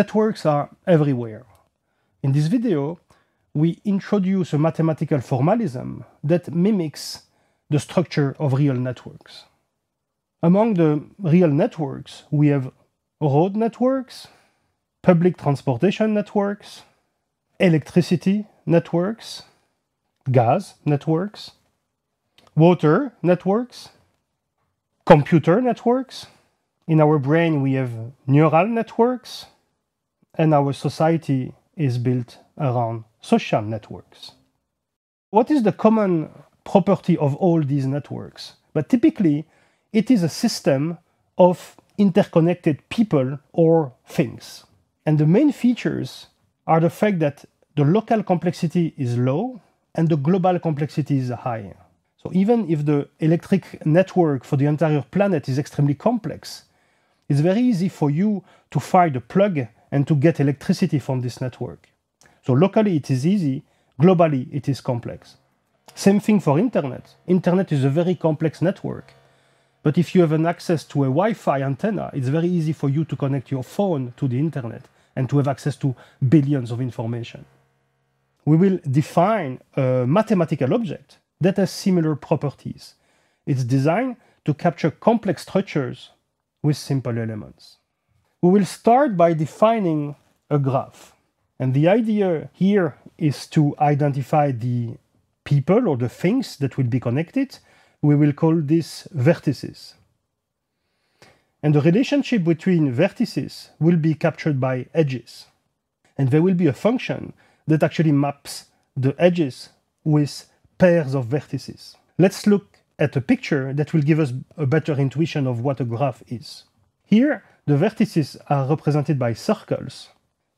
Networks are everywhere. In this video, we introduce a mathematical formalism that mimics the structure of real networks. Among the real networks, we have road networks, public transportation networks, electricity networks, gas networks, water networks, computer networks. In our brain, we have neural networks, and our society is built around social networks. What is the common property of all these networks? But typically, it is a system of interconnected people or things. And the main features are the fact that the local complexity is low and the global complexity is high. So even if the electric network for the entire planet is extremely complex, it's very easy for you to find a plug and to get electricity from this network. So locally it is easy, globally it is complex. Same thing for internet. Internet is a very complex network. But if you have an access to a Wi-Fi antenna, it's very easy for you to connect your phone to the internet and to have access to billions of information. We will define a mathematical object that has similar properties. It's designed to capture complex structures with simple elements. We will start by defining a graph. And the idea here is to identify the people or the things that will be connected. We will call this vertices. And the relationship between vertices will be captured by edges. And there will be a function that actually maps the edges with pairs of vertices. Let's look at a picture that will give us a better intuition of what a graph is. Here, the vertices are represented by circles,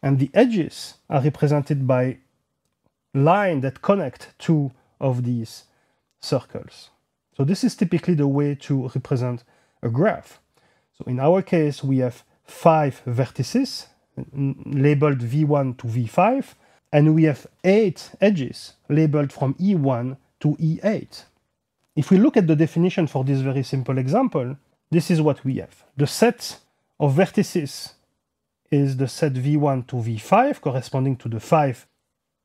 and the edges are represented by lines that connect two of these circles. So this is typically the way to represent a graph. So in our case, we have five vertices labeled V1 to V5, and we have eight edges labeled from E1 to E8. If we look at the definition for this very simple example, this is what we have. The set of vertices is the set v1 to v5 corresponding to the five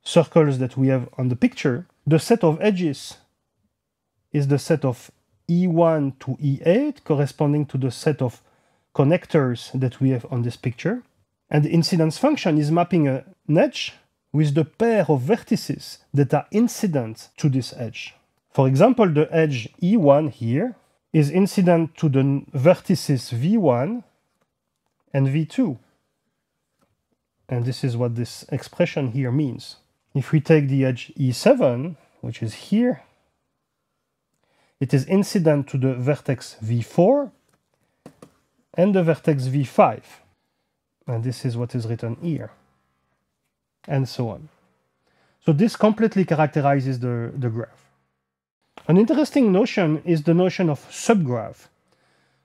circles that we have on the picture. The set of edges is the set of e1 to e8 corresponding to the set of connectors that we have on this picture. And the incidence function is mapping a edge with the pair of vertices that are incident to this edge. For example, the edge e1 here is incident to the vertices v1 and V2. And this is what this expression here means. If we take the edge E7, which is here, it is incident to the vertex V4 and the vertex V5. And this is what is written here, and so on. So this completely characterizes the, the graph. An interesting notion is the notion of subgraph,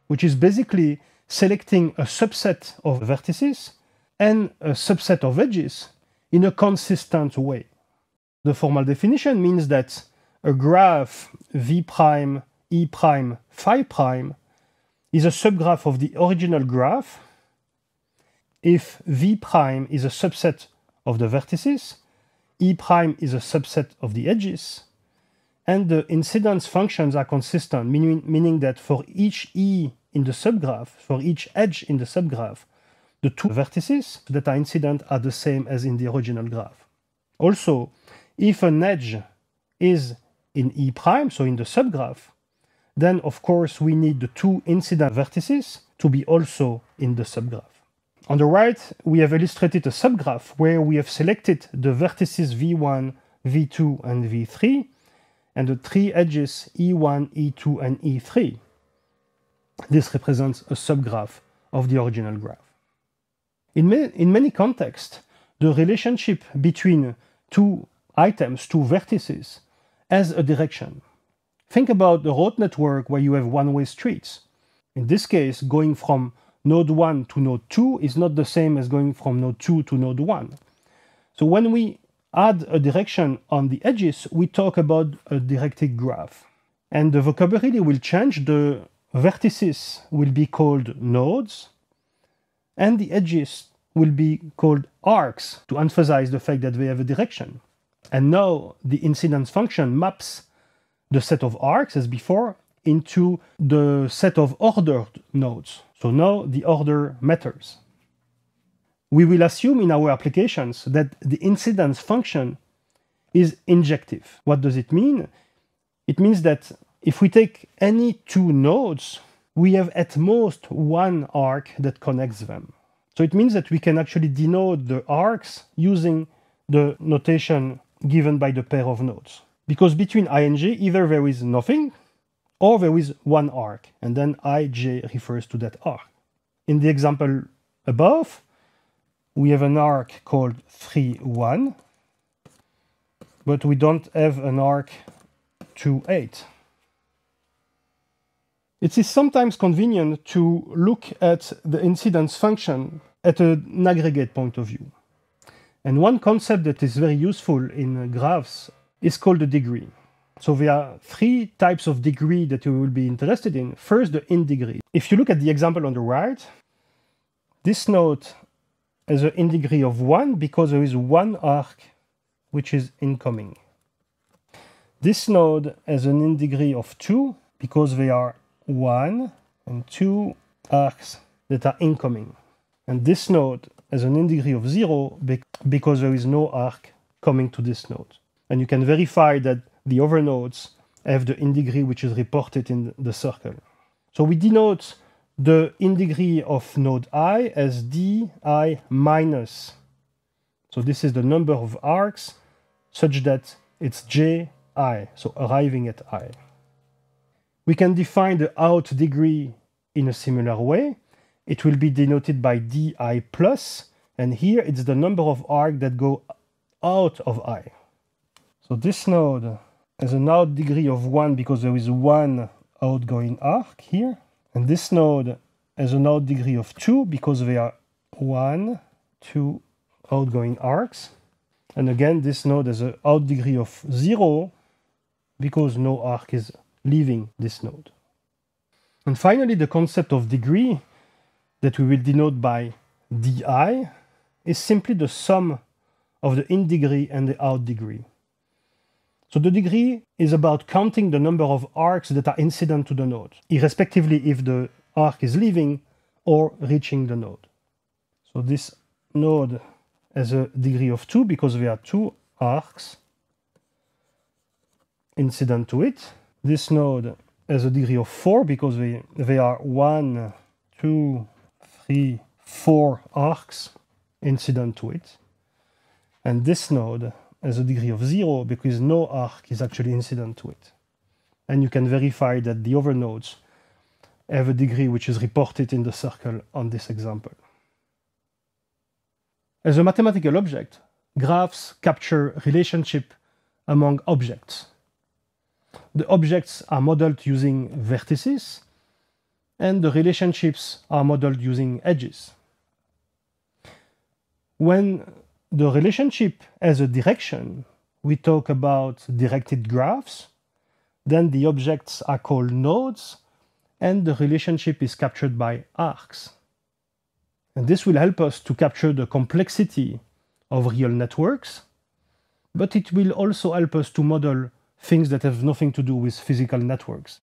which is basically selecting a subset of vertices and a subset of edges in a consistent way. The formal definition means that a graph V prime, E prime, phi prime is a subgraph of the original graph if V prime is a subset of the vertices, E prime is a subset of the edges, and the incidence functions are consistent, meaning, meaning that for each E in the subgraph, for each edge in the subgraph, the two vertices that are incident are the same as in the original graph. Also, if an edge is in E prime, so in the subgraph, then of course we need the two incident vertices to be also in the subgraph. On the right, we have illustrated a subgraph where we have selected the vertices v1, v2, and v3, and the three edges e1, e2, and e3. This represents a subgraph of the original graph. In, ma in many contexts, the relationship between two items, two vertices, has a direction. Think about the road network where you have one-way streets. In this case, going from node 1 to node 2 is not the same as going from node 2 to node 1. So when we add a direction on the edges, we talk about a directed graph. And the vocabulary will change, the vertices will be called nodes, and the edges will be called arcs to emphasize the fact that they have a direction. And now the incidence function maps the set of arcs as before into the set of ordered nodes. So now the order matters. We will assume in our applications that the incidence function is injective. What does it mean? It means that if we take any two nodes, we have at most one arc that connects them. So it means that we can actually denote the arcs using the notation given by the pair of nodes. Because between i and j, either there is nothing, or there is one arc, and then ij refers to that arc. In the example above, we have an arc called 3, 1, but we don't have an arc 2, 8. It is sometimes convenient to look at the incidence function at an aggregate point of view. And one concept that is very useful in graphs is called the degree. So there are three types of degree that you will be interested in. First, the in degree. If you look at the example on the right, this node has an in degree of 1 because there is one arc which is incoming. This node has an in degree of 2 because there are one and two arcs that are incoming. And this node has an in degree of zero because there is no arc coming to this node. And you can verify that the other nodes have the in degree which is reported in the circle. So we denote the in degree of node i as di minus. So this is the number of arcs such that it's ji, so arriving at i. We can define the out degree in a similar way. It will be denoted by di plus, and here it's the number of arcs that go out of i. So this node has an out degree of 1 because there is one outgoing arc here. And this node has an out degree of 2 because there are 1, 2 outgoing arcs. And again, this node has an out degree of 0 because no arc is leaving this node. And finally, the concept of degree that we will denote by di is simply the sum of the in degree and the out degree. So the degree is about counting the number of arcs that are incident to the node, irrespectively if the arc is leaving or reaching the node. So this node has a degree of 2 because there are two arcs incident to it, this node has a degree of 4 because they, they are one, two, three, four arcs incident to it. And this node has a degree of 0 because no arc is actually incident to it. And you can verify that the other nodes have a degree which is reported in the circle on this example. As a mathematical object, graphs capture relationship among objects the objects are modeled using vertices, and the relationships are modeled using edges. When the relationship has a direction, we talk about directed graphs, then the objects are called nodes, and the relationship is captured by arcs. And this will help us to capture the complexity of real networks, but it will also help us to model things that have nothing to do with physical networks.